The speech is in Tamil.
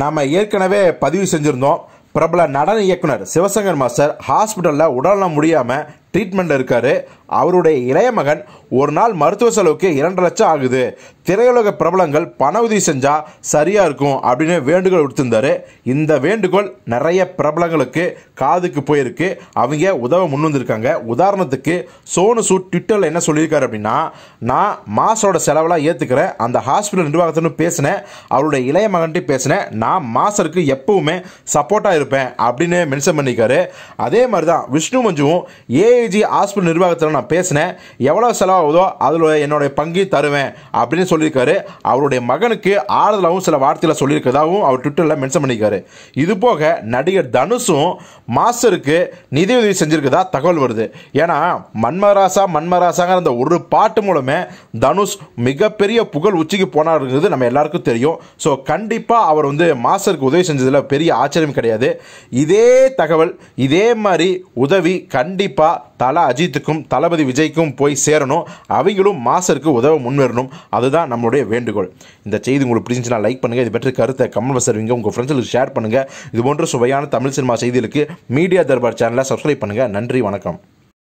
நாம் ஏற்கனவே பதிவு செஞ்சுருந்தோம் பிரபல நடன இயக்குனர் சிவசங்கர் மாஸ்டர் ஹாஸ்பிட்டலில் உடல்நலம் முடியாமல் ட்ரீட்மெண்ட்டில் இருக்கார் அவருடைய இளைய மகன் ஒரு நாள் மருத்துவ செலவுக்கு இரண்டு லட்சம் ஆகுது திரையுலக பிரபலங்கள் பண உதவி செஞ்சால் சரியாக இருக்கும் அப்படின்னு வேண்டுகோள் விடுத்திருந்தாரு இந்த வேண்டுகோள் நிறைய பிரபலங்களுக்கு காதுக்கு போயிருக்கு அவங்க உதவ முன் வந்திருக்காங்க உதாரணத்துக்கு சோனு சூட் ட்விட்டரில் என்ன சொல்லியிருக்காரு அப்படின்னா நான் மாசோட செலவெல்லாம் ஏற்றுக்கிறேன் அந்த ஹாஸ்பிட்டல் நிர்வாகத்தினு பேசினேன் அவருடைய இளைய மகன்ட்டு பேசினேன் நான் மாசருக்கு எப்பவுமே சப்போர்ட்டாக இருப்பேன் அப்படின்னு மென்ஷன் பண்ணியிருக்காரு அதே மாதிரி தான் விஷ்ணு மஞ்சுவும் ஏஏஜி ஹாஸ்பிட்டல் நிர்வாகத்தில் நான் பேசினேன் எவ்வளோ செலவாகுதோ அதில் என்னுடைய பங்கு தருவேன் அப்படின்னு சொல்லியிருக்காரு அவருடைய மகனுக்கு ஆறுதலாகவும் சில வார்த்தையில் சொல்லியிருக்கிறதாகவும் அவர் ட்விட்டரில் மென்ஷன் பண்ணியிருக்காரு இது போக நடிகர் தனுஷும் மாஸ்டருக்கு நிதியுதவி செஞ்சுருக்குதா தகவல் வருது ஏன்னா மன்மராசா மன்மராசாங்கிற அந்த ஒரு பாட்டு மூலமே தனுஷ் மிகப்பெரிய புகழ் உச்சிக்கு போனாருங்கிறது நம்ம எல்லாருக்கும் தெரியும் ஸோ கண்டிப்பாக அவர் வந்து மாஸ்டருக்கு உதவி செஞ்சதில் பெரிய ஆச்சரியம் கிடையாது இதே தகவல் இதே மாதிரி உதவி கண்டிப்பாக தலை அஜித்துக்கும் தலை தளபதி விஜய்க்கும் போய் சேரணும் அவங்களும் மாசருக்கு உதவ முன்வரணும் அதுதான் நம்மளுடைய வேண்டுகோள் இந்த செய்தி உங்களுக்கு பிடிச்சிச்சுன்னா லைக் பண்ணுங்கள் இது பற்றி கருத்தை கமல் சரிங்க உங்கள் ஃப்ரெண்ட்ஸுக்கு ஷேர் பண்ணுங்கள் இது போன்ற சுவையான தமிழ் சினிமா செய்திகளுக்கு மீடியா தர்பார் சேனலை சப்ஸ்கிரைப் பண்ணுங்கள் நன்றி வணக்கம்